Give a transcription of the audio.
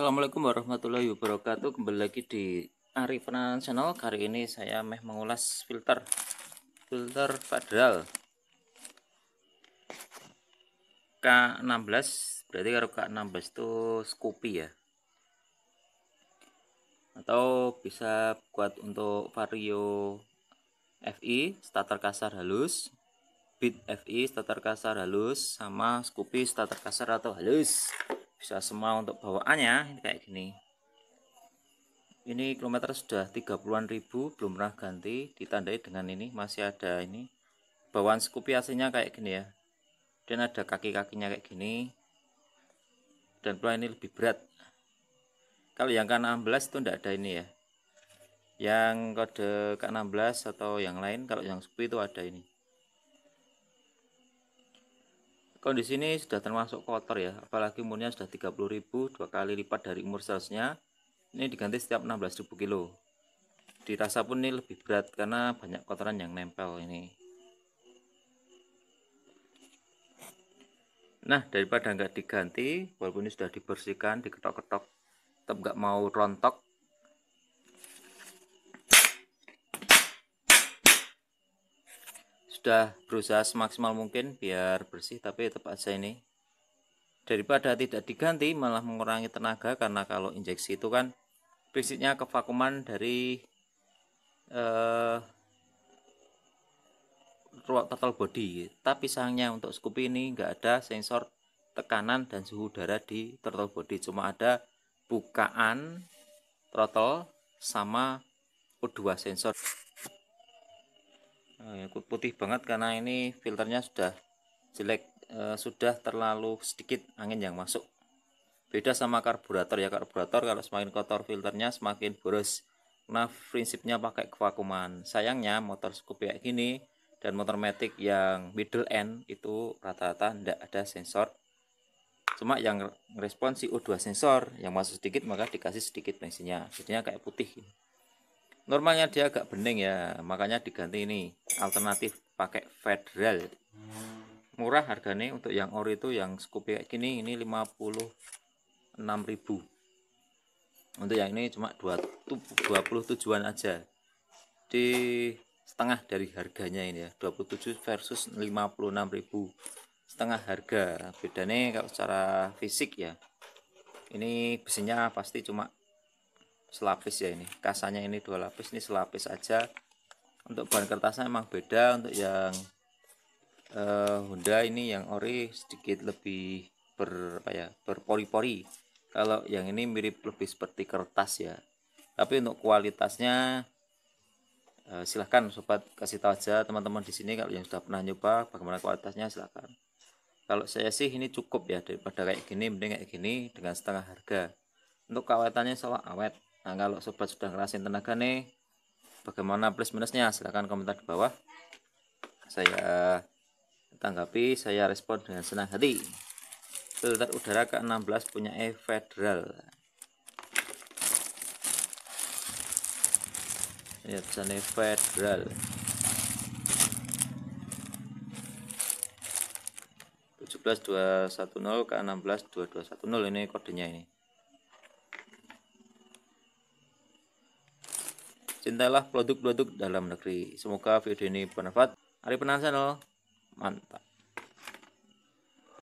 Assalamualaikum warahmatullahi wabarakatuh Kembali lagi di Arifan Channel Kali ini saya meh mengulas filter Filter Federal K16 Berarti kalau K16 itu Scoopy ya Atau bisa buat untuk Vario FI Starter kasar halus Bit FI starter kasar halus Sama Scoopy starter kasar atau halus bisa semua untuk bawaannya ini kayak gini ini kilometer sudah 30-an ribu belum pernah ganti ditandai dengan ini masih ada ini bawaan skupi aslinya kayak gini ya dan ada kaki-kakinya kayak gini dan pula ini lebih berat kalau yang K16 itu tidak ada ini ya yang kode K16 atau yang lain kalau yang skupi itu ada ini Kondisi ini sudah termasuk kotor ya, apalagi umurnya sudah 30.000 dua kali lipat dari umur seharusnya. Ini diganti setiap 16.000 kilo. Dirasa pun ini lebih berat karena banyak kotoran yang nempel ini. Nah, daripada nggak diganti, walaupun ini sudah dibersihkan, diketok-ketok, tetap nggak mau rontok, sudah berusaha semaksimal mungkin biar bersih tapi tetap aja ini daripada tidak diganti malah mengurangi tenaga karena kalau injeksi itu kan prinsipnya kevakuman dari eh, ruang total body tapi sayangnya untuk scoop ini enggak ada sensor tekanan dan suhu udara di throttle body cuma ada bukaan throttle sama O2 sensor Eh, putih banget karena ini filternya sudah jelek eh, sudah terlalu sedikit angin yang masuk beda sama karburator ya karburator kalau semakin kotor filternya semakin boros nah prinsipnya pakai kevakuman sayangnya motor scoop kayak gini dan motor matic yang middle end itu rata-rata tidak ada sensor cuma yang respon co 2 sensor yang masuk sedikit maka dikasih sedikit bensinnya jadinya kayak putih normalnya dia agak bening ya makanya diganti ini alternatif pakai federal murah harganya untuk yang ori itu yang scoop kayak gini ini 56.000 untuk yang ini cuma 27an aja di setengah dari harganya ini ya 27 versus 56.000 setengah harga bedanya kalau secara fisik ya ini besinya pasti cuma selapis ya ini kasanya ini dua lapis ini selapis aja untuk bahan kertasnya emang beda untuk yang uh, Honda ini yang ori sedikit lebih ber apa ya berpori-pori kalau yang ini mirip lebih seperti kertas ya tapi untuk kualitasnya uh, silahkan sobat kasih tahu aja teman-teman di sini kalau yang sudah pernah nyoba bagaimana kualitasnya silahkan kalau saya sih ini cukup ya daripada kayak gini mending kayak gini dengan setengah harga untuk kawetannya salah awet Nah, kalau sobat sudah ngerasin tenaga nih, bagaimana plus minusnya? Silahkan komentar di bawah. Saya tanggapi, saya respon dengan senang hati. Filter udara ke-16 punya E Federal. Ini ya, e Federal. belas dua satu nol ke enam belas dua dua satu nol ini kodenya ini Cintailah produk-produk dalam negeri. Semoga video ini bermanfaat. Hari Penan Channel, oh. mantap.